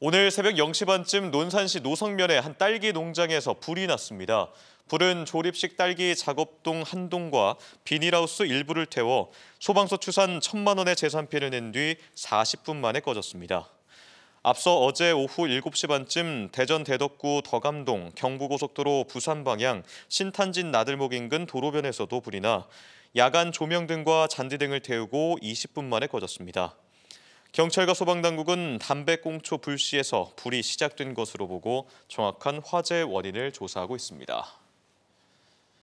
오늘 새벽 0시 반쯤 논산시 노성면의 한 딸기 농장에서 불이 났습니다. 불은 조립식 딸기 작업동 한 동과 비닐하우스 일부를 태워 소방서 추산 천만 원의 재산피를 낸 뒤 40분 만에 꺼졌습니다. 앞서 어제 오후 7시 반쯤 대전 대덕구 덕암동 경부고속도로 부산 방향 신탄진 나들목 인근 도로변에서도 불이 나 야간 조명 등과 잔디 등을 태우고 20분 만에 꺼졌습니다. 경찰과 소방당국은 담배꽁초 불씨에서 불이 시작된 것으로 보고 정확한 화재 원인을 조사하고 있습니다.